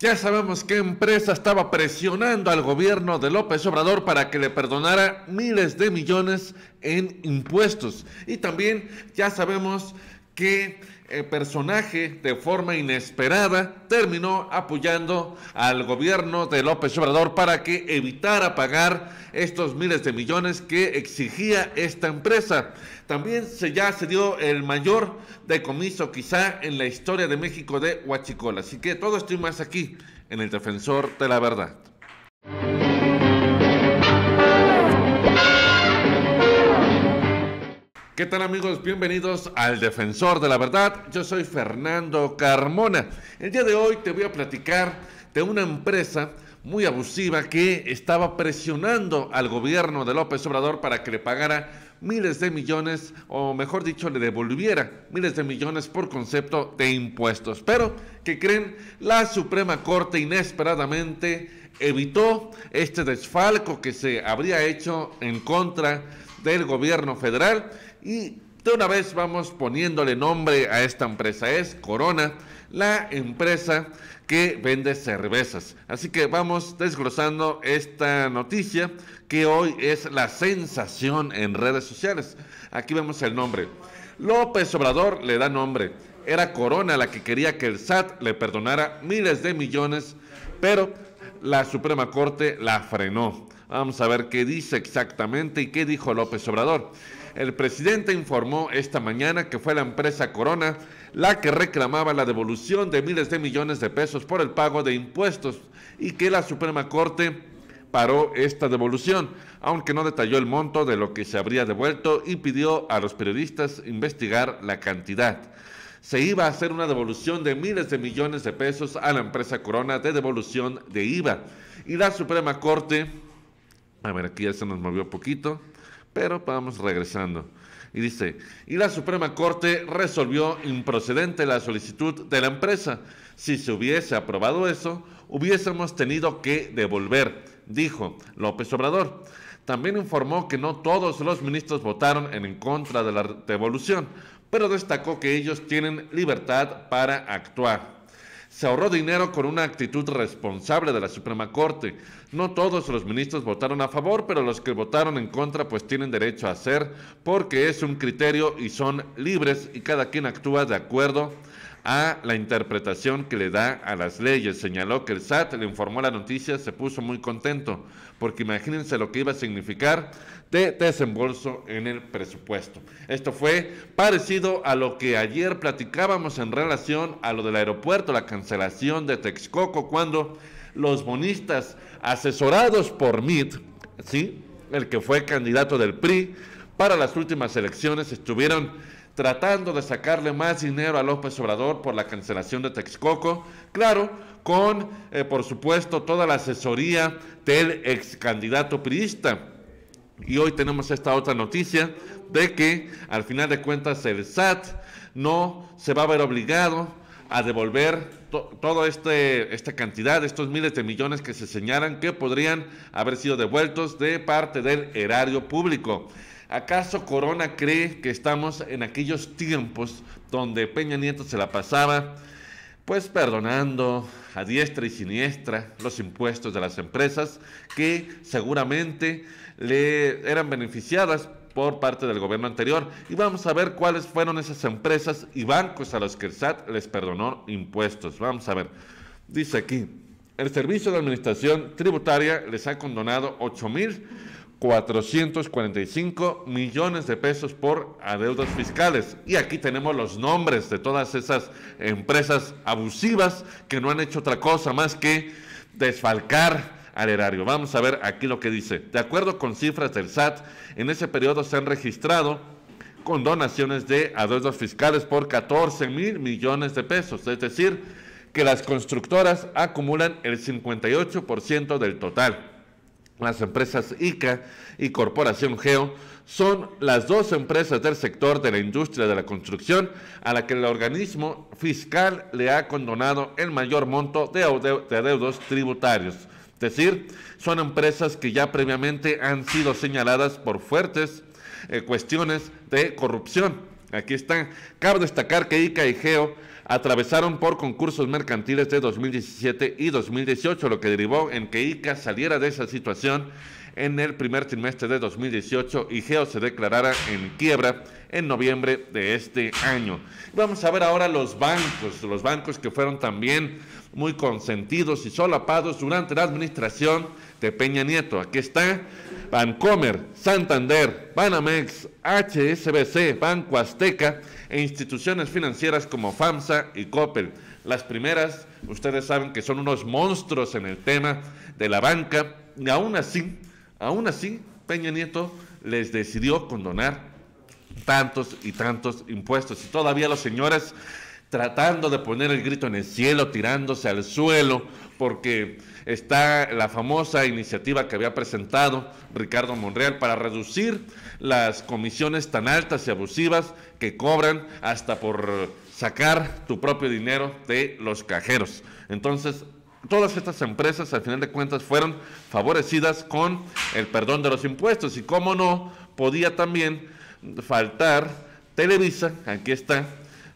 Ya sabemos qué empresa estaba presionando al gobierno de López Obrador para que le perdonara miles de millones en impuestos. Y también ya sabemos que el personaje de forma inesperada terminó apoyando al gobierno de López Obrador para que evitara pagar estos miles de millones que exigía esta empresa. También se, ya se dio el mayor decomiso quizá en la historia de México de Huachicol. Así que todo esto más aquí en el Defensor de la Verdad. ¿Qué tal amigos? Bienvenidos al Defensor de la Verdad. Yo soy Fernando Carmona. El día de hoy te voy a platicar de una empresa muy abusiva que estaba presionando al gobierno de López Obrador para que le pagara miles de millones, o mejor dicho, le devolviera miles de millones por concepto de impuestos. Pero, que creen? La Suprema Corte inesperadamente evitó este desfalco que se habría hecho en contra del gobierno federal y de una vez vamos poniéndole nombre a esta empresa. Es Corona, la empresa que vende cervezas. Así que vamos desglosando esta noticia que hoy es la sensación en redes sociales. Aquí vemos el nombre. López Obrador le da nombre. Era Corona la que quería que el SAT le perdonara miles de millones, pero la Suprema Corte la frenó. Vamos a ver qué dice exactamente y qué dijo López Obrador el presidente informó esta mañana que fue la empresa Corona la que reclamaba la devolución de miles de millones de pesos por el pago de impuestos y que la Suprema Corte paró esta devolución, aunque no detalló el monto de lo que se habría devuelto y pidió a los periodistas investigar la cantidad. Se iba a hacer una devolución de miles de millones de pesos a la empresa Corona de devolución de IVA y la Suprema Corte, a ver, aquí ya se nos movió poquito, pero vamos regresando. Y dice, y la Suprema Corte resolvió improcedente la solicitud de la empresa. Si se hubiese aprobado eso, hubiésemos tenido que devolver, dijo López Obrador. También informó que no todos los ministros votaron en contra de la devolución, pero destacó que ellos tienen libertad para actuar. Se ahorró dinero con una actitud responsable de la Suprema Corte. No todos los ministros votaron a favor, pero los que votaron en contra pues tienen derecho a hacer porque es un criterio y son libres y cada quien actúa de acuerdo a la interpretación que le da a las leyes. Señaló que el SAT le informó la noticia, se puso muy contento, porque imagínense lo que iba a significar de desembolso en el presupuesto. Esto fue parecido a lo que ayer platicábamos en relación a lo del aeropuerto, la cancelación de Texcoco, cuando los bonistas asesorados por MIT, ¿sí? el que fue candidato del PRI para las últimas elecciones, estuvieron tratando de sacarle más dinero a López Obrador por la cancelación de Texcoco, claro, con, eh, por supuesto, toda la asesoría del ex candidato priista. Y hoy tenemos esta otra noticia de que al final de cuentas el SAT no se va a ver obligado a devolver toda este, esta cantidad, estos miles de millones que se señalan que podrían haber sido devueltos de parte del erario público. ¿Acaso Corona cree que estamos en aquellos tiempos donde Peña Nieto se la pasaba? Pues perdonando a diestra y siniestra los impuestos de las empresas que seguramente le eran beneficiadas por parte del gobierno anterior y vamos a ver cuáles fueron esas empresas y bancos a los que el SAT les perdonó impuestos. Vamos a ver. Dice aquí, el Servicio de Administración Tributaria les ha condonado 8 mil 445 millones de pesos por adeudos fiscales. Y aquí tenemos los nombres de todas esas empresas abusivas que no han hecho otra cosa más que desfalcar al erario. Vamos a ver aquí lo que dice. De acuerdo con cifras del SAT, en ese periodo se han registrado con donaciones de adeudos fiscales por 14 mil millones de pesos. Es decir, que las constructoras acumulan el 58% del total las empresas ICA y Corporación Geo son las dos empresas del sector de la industria de la construcción a la que el organismo fiscal le ha condonado el mayor monto de, adeudos tributarios. Es decir, son empresas que ya previamente han sido señaladas por fuertes eh, cuestiones de corrupción. Aquí están. Cabe destacar que ICA y Geo atravesaron por concursos mercantiles de 2017 y 2018, lo que derivó en que ICA saliera de esa situación en el primer trimestre de 2018 y Geo se declarara en quiebra en noviembre de este año. Vamos a ver ahora los bancos, los bancos que fueron también muy consentidos y solapados durante la administración de Peña Nieto. Aquí está Bancomer, Santander, Banamex, HSBC, Banco Azteca e instituciones financieras como FAMSA y Coppel. Las primeras, ustedes saben que son unos monstruos en el tema de la banca y aún así, aún así, Peña Nieto les decidió condonar tantos y tantos impuestos. Y todavía los señores tratando de poner el grito en el cielo, tirándose al suelo, porque está la famosa iniciativa que había presentado Ricardo Monreal para reducir las comisiones tan altas y abusivas que cobran hasta por sacar tu propio dinero de los cajeros. Entonces, todas estas empresas al final de cuentas fueron favorecidas con el perdón de los impuestos y cómo no podía también faltar Televisa, aquí está,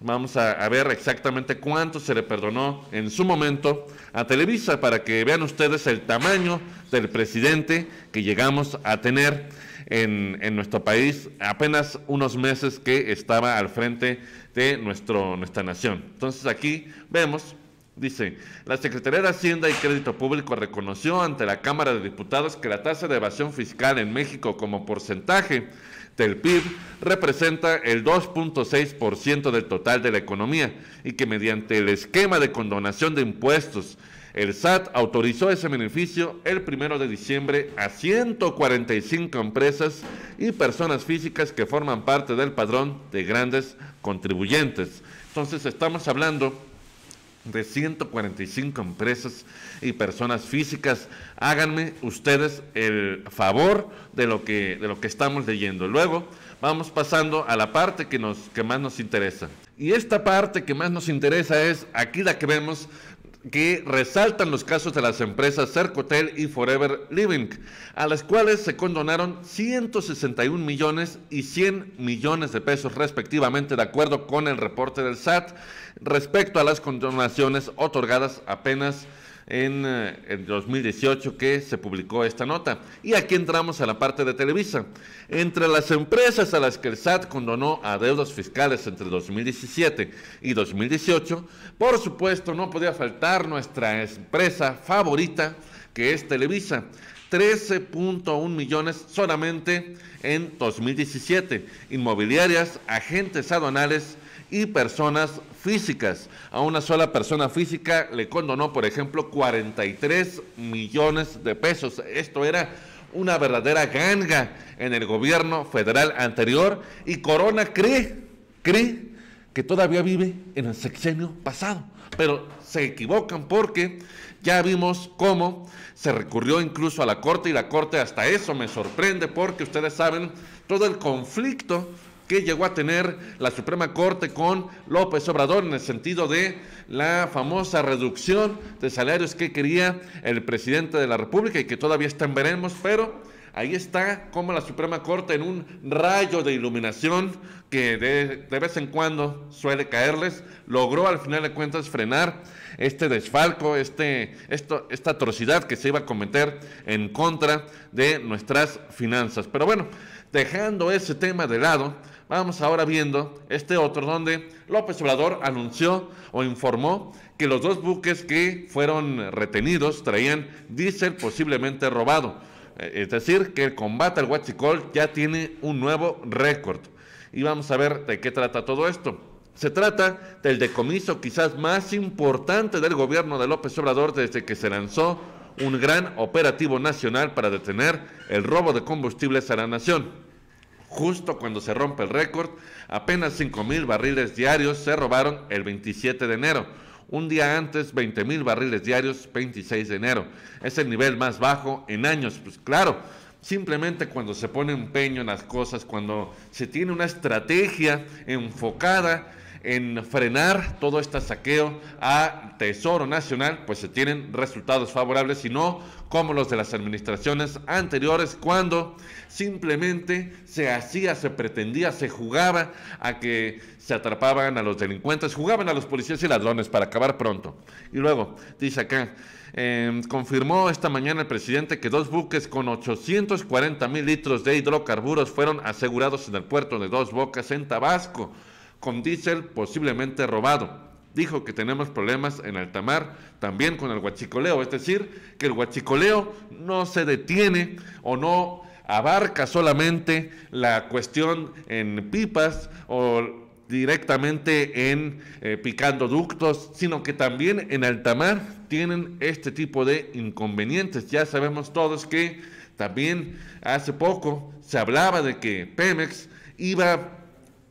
Vamos a, ver exactamente cuánto se le perdonó en su momento a Televisa para que vean ustedes el tamaño del presidente que llegamos a tener en, nuestro país apenas unos meses que estaba al frente de nuestro, nuestra nación. Entonces aquí vemos Dice, la Secretaría de Hacienda y Crédito Público reconoció ante la Cámara de Diputados que la tasa de evasión fiscal en México como porcentaje del PIB representa el 2.6% del total de la economía y que mediante el esquema de condonación de impuestos, el SAT autorizó ese beneficio el 1 de diciembre a 145 empresas y personas físicas que forman parte del padrón de grandes contribuyentes. Entonces estamos hablando de 145 empresas y personas físicas. Háganme ustedes el favor de lo que, de lo que estamos leyendo. Luego vamos pasando a la parte que, nos, que más nos interesa. Y esta parte que más nos interesa es aquí la que vemos que resaltan los casos de las empresas Cercotel y Forever Living, a las cuales se condonaron 161 millones y 100 millones de pesos respectivamente, de acuerdo con el reporte del SAT, respecto a las condonaciones otorgadas apenas en el eh, 2018 que se publicó esta nota. Y aquí entramos a la parte de Televisa. Entre las empresas a las que el SAT condonó a deudas fiscales entre 2017 y 2018, por supuesto no podía faltar nuestra empresa favorita, que es Televisa. 13.1 millones solamente en 2017. Inmobiliarias, agentes aduanales, y personas físicas. A una sola persona física le condonó, por ejemplo, 43 millones de pesos. Esto era una verdadera ganga en el gobierno federal anterior y Corona cree, cree que todavía vive en el sexenio pasado. Pero se equivocan porque ya vimos cómo se recurrió incluso a la Corte y la Corte hasta eso me sorprende porque ustedes saben todo el conflicto que llegó a tener la Suprema Corte con López Obrador en el sentido de la famosa reducción de salarios que quería el presidente de la República y que todavía está en veremos, pero ahí está como la Suprema Corte en un rayo de iluminación que de, vez en cuando suele caerles, logró al final de cuentas frenar este desfalco, este, esto, esta atrocidad que se iba a cometer en contra de nuestras finanzas. Pero bueno, dejando ese tema de lado, Vamos ahora viendo este otro donde López Obrador anunció o informó que los dos buques que fueron retenidos traían diésel posiblemente robado. Eh, es decir, que el combate al huachicol ya tiene un nuevo récord. Y vamos a ver de qué trata todo esto. Se trata del decomiso quizás más importante del gobierno de López Obrador desde que se lanzó un gran operativo nacional para detener el robo de combustibles a la nación justo cuando se rompe el récord, apenas cinco mil barriles diarios se robaron el 27 de enero. Un día antes, 20 mil barriles diarios, 26 de enero. Es el nivel más bajo en años. Pues claro, simplemente cuando se pone empeño en las cosas, cuando se tiene una estrategia enfocada, en frenar todo este saqueo a Tesoro Nacional, pues se tienen resultados favorables y no como los de las administraciones anteriores, cuando simplemente se hacía, se pretendía, se jugaba a que se atrapaban a los delincuentes, jugaban a los policías y ladrones para acabar pronto. Y luego, dice acá, em, confirmó esta mañana el presidente que dos buques con 840 mil litros de hidrocarburos fueron asegurados en el puerto de Dos Bocas, en Tabasco con diésel posiblemente robado. Dijo que tenemos problemas en alta mar, también con el huachicoleo, es decir, que el huachicoleo no se detiene o no abarca solamente la cuestión en pipas o directamente en eh, picando ductos, sino que también en alta mar tienen este tipo de inconvenientes. Ya sabemos todos que también hace poco se hablaba de que Pemex iba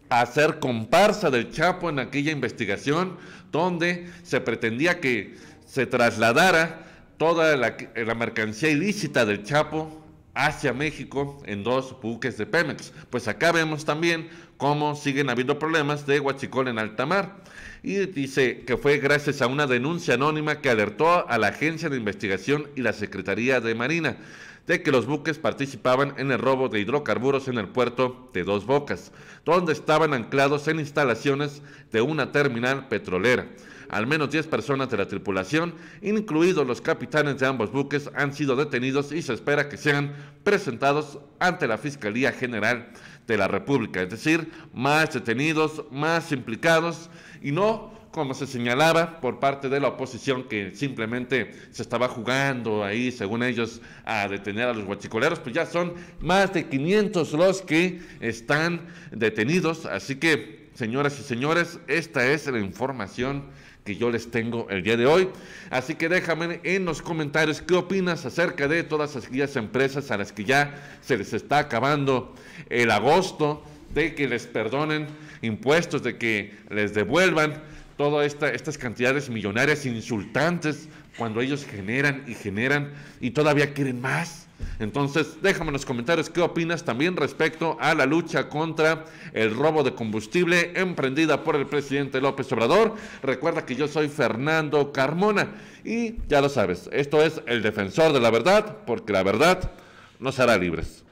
Hacer comparsa del Chapo en aquella investigación donde se pretendía que se trasladara toda la, mercancía ilícita del Chapo hacia México en dos buques de Pemex. Pues acá vemos también cómo siguen habiendo problemas de huachicol en alta mar. Y dice que fue gracias a una denuncia anónima que alertó a la Agencia de Investigación y la Secretaría de Marina de que los buques participaban en el robo de hidrocarburos en el puerto de Dos Bocas, donde estaban anclados en instalaciones de una terminal petrolera. Al menos 10 personas de la tripulación, incluidos los capitanes de ambos buques, han sido detenidos y se espera que sean presentados ante la Fiscalía General de la República. Es decir, más detenidos, más implicados y no como se señalaba por parte de la oposición que simplemente se estaba jugando ahí, según ellos, a detener a los guachicoleros, pues ya son más de 500 los que están detenidos. Así que, señoras y señores, esta es la información que yo les tengo el día de hoy. Así que déjame en los comentarios qué opinas acerca de todas aquellas empresas a las que ya se les está acabando el agosto, de que les perdonen impuestos, de que les devuelvan todas estas cantidades millonarias insultantes cuando ellos generan y generan y todavía quieren más. Entonces, déjame en los comentarios qué opinas también respecto a la lucha contra el robo de combustible emprendida por el presidente López Obrador. Recuerda que yo soy Fernando Carmona y ya lo sabes, esto es el defensor de la verdad, porque la verdad nos hará libres.